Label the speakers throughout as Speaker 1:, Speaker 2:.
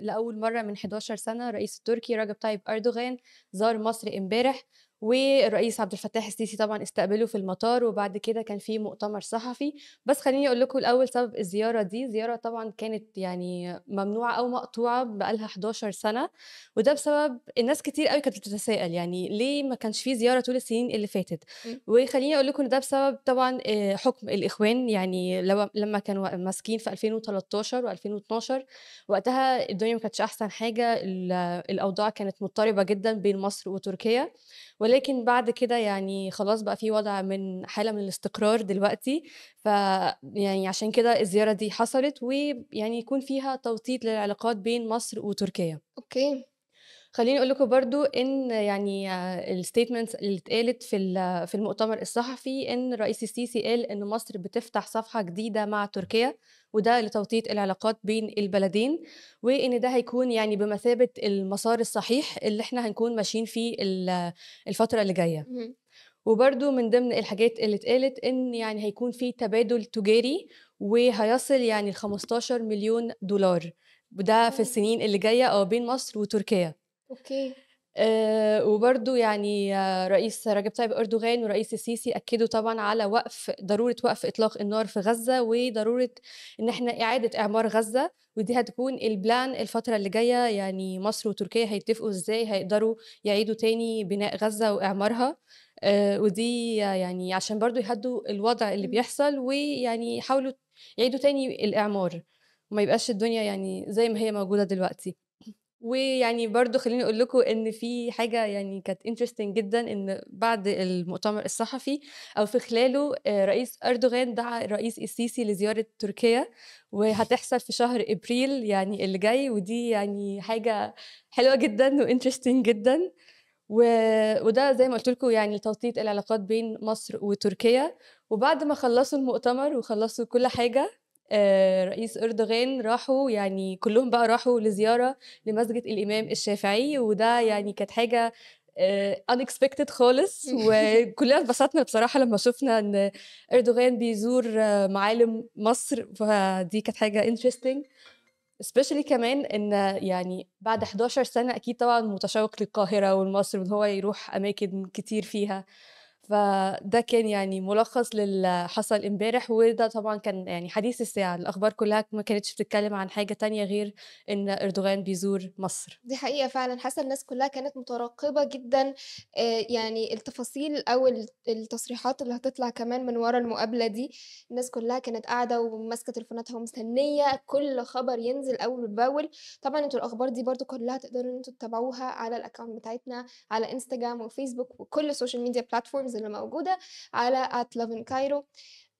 Speaker 1: لأول مرة من 11 سنة رئيس التركي رجب طيب أردوغان زار مصر امبارح والرئيس عبد الفتاح السيسي طبعا استقبله في المطار وبعد كده كان في مؤتمر صحفي بس خليني اقول لكم الاول سبب الزياره دي زياره طبعا كانت يعني ممنوعه او مقطوعه بقالها 11 سنه وده بسبب الناس كتير قوي كانت بتتساءل يعني ليه ما كانش في زياره طول السنين اللي فاتت وخليني اقول لكم ده بسبب طبعا آه، حكم الاخوان يعني لما كانوا ماسكين في 2013 و2012 وقتها الدنيا ما كانتش احسن حاجه الاوضاع كانت مضطربه جدا بين مصر وتركيا ولكن ولكن بعد كده يعني خلاص بقى في وضع من حاله من الاستقرار دلوقتي ف يعني عشان كده الزياره دي حصلت ويعني يكون فيها توطيد للعلاقات بين مصر وتركيا اوكي خليني اقول لكم برضو ان يعني آه، الستيتمنتس اللي اتقالت في آه، في المؤتمر الصحفي ان رئيس السيسي قال ان مصر بتفتح صفحه جديده مع تركيا وده لتوطيد العلاقات بين البلدين وان ده هيكون يعني بمثابه المسار الصحيح اللي احنا هنكون ماشيين فيه آه، الفتره اللي جايه وبرده من ضمن الحاجات اللي اتقالت ان يعني هيكون في تبادل تجاري وهيصل يعني 15 مليون دولار وده في السنين اللي جايه او بين مصر
Speaker 2: وتركيا اوكي
Speaker 1: آه وبرضو يعني آه، رئيس رجب طيب اردوغان ورئيس السيسي اكدوا طبعا على وقف ضروره وقف اطلاق النار في غزه وضروره ان احنا اعاده اعمار غزه ودي هتكون البلان الفتره اللي جايه يعني مصر وتركيا هيتفقوا ازاي هيقدروا يعيدوا تاني بناء غزه واعمارها آه ودي يعني عشان برضو يهدوا الوضع اللي بيحصل ويعني يحاولوا يعيدوا تاني الاعمار وما يبقاش الدنيا يعني زي ما هي موجوده دلوقتي ويعني برضو خليني اقول لكم ان في حاجه يعني كانت انترستنج جدا ان بعد المؤتمر الصحفي او في خلاله آه، رئيس اردوغان دعا الرئيس السيسي لزياره تركيا وهتحصل في شهر ابريل يعني اللي جاي ودي يعني حاجه حلوه جدا وانترستنج جدا و... وده زي ما قلت لكم يعني توطيد العلاقات بين مصر وتركيا وبعد ما خلصوا المؤتمر وخلصوا كل حاجه آه، رئيس اردوغان راحوا يعني كلهم بقى راحوا لزياره لمسجد الامام الشافعي وده يعني كانت حاجه آه، unexpected خالص وكلنا اتبسطنا بصراحه لما شفنا ان اردوغان بيزور آه، معالم مصر فدي كانت حاجه interesting especially كمان ان يعني بعد 11 سنه اكيد طبعا متشوق للقاهره والمصر وان هو يروح اماكن كتير فيها فده كان يعني ملخص للي حصل امبارح وده طبعا كان يعني حديث الساعة الأخبار كلها ما كانتش بتتكلم عن حاجة تانية غير إن أردوغان بيزور مصر
Speaker 2: دي حقيقة فعلا حاسة الناس كلها كانت مترقبة جدا آه، يعني التفاصيل أو التصريحات اللي هتطلع كمان من ورا المقابلة دي الناس كلها كانت قاعدة وماسكة تليفوناتها ومستنية كل خبر ينزل أول بأول طبعا انتوا الأخبار دي برضو كلها تقدروا انتوا تتابعوها على الأكونت بتاعتنا على انستجرام وفيسبوك وكل السوشيال ميديا بلاتفورمز السيشنز اللي موجوده على ات لافن كايرو cairo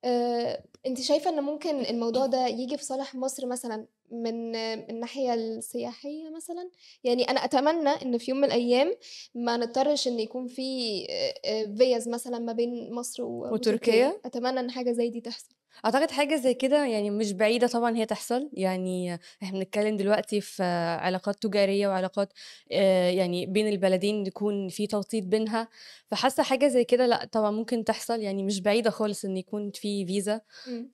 Speaker 2: آه، انت شايفه ان ممكن الموضوع ده يجي في صالح مصر مثلا من الناحيه السياحيه مثلا يعني انا اتمنى ان في يوم من الايام ما نضطرش ان يكون في آه، آه، فيز مثلا ما بين مصر وتركيا, وتركيا اتمنى ان حاجه زي دي تحصل
Speaker 1: أعتقد حاجة زي كده يعني مش بعيدة طبعًا هي تحصل، يعني إحنا بنتكلّم دلوقتي في علاقات تجارية وعلاقات آه، يعني بين البلدين يكون في توطيد بينها، فحاسة حاجة زي كده لأ طبعًا ممكن تحصل، يعني مش بعيدة خالص إن يكون في فيزا.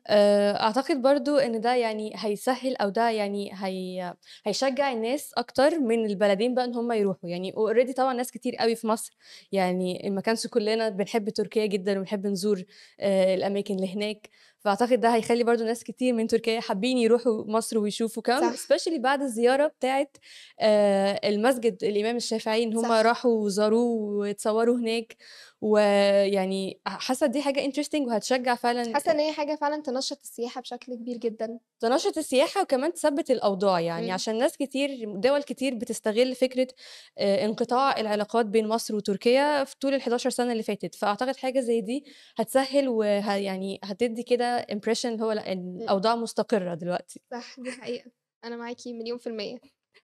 Speaker 1: آه، أعتقد برضه إن ده يعني هيسهّل أو ده يعني هي هيشجّع الناس أكتر من البلدين بقى إن هم يروحوا، يعني اوريدي طبعًا ناس كتير قوي في مصر يعني ما كانش كُلّنا بنحب تركيا جدًا وبنحب نزور آه، الأماكن اللي هناك. فاعتقد ده هيخلي برضو ناس كتير من تركيا حابين يروحوا مصر ويشوفوا كم سبيشالي بعد الزياره بتاعت آه، المسجد الامام الشافعي ان هم راحوا وزاروه واتصوروا هناك ويعني حاسه دي حاجه انترستنج وهتشجع فعلا
Speaker 2: حاسه ان هي حاجه فعلا تنشط السياحه بشكل كبير جدا
Speaker 1: تنشط السياحه وكمان تثبت الاوضاع يعني م. عشان ناس كتير دول كتير بتستغل فكره آه، انقطاع العلاقات بين مصر وتركيا في طول ال 11 سنه اللي فاتت فاعتقد حاجه زي دي هتسهل ويعني هتدي كده امبريشن هو الاوضاع إمم. مستقره دلوقتي
Speaker 2: صح دي حقيقه انا معاكي مليون في الميه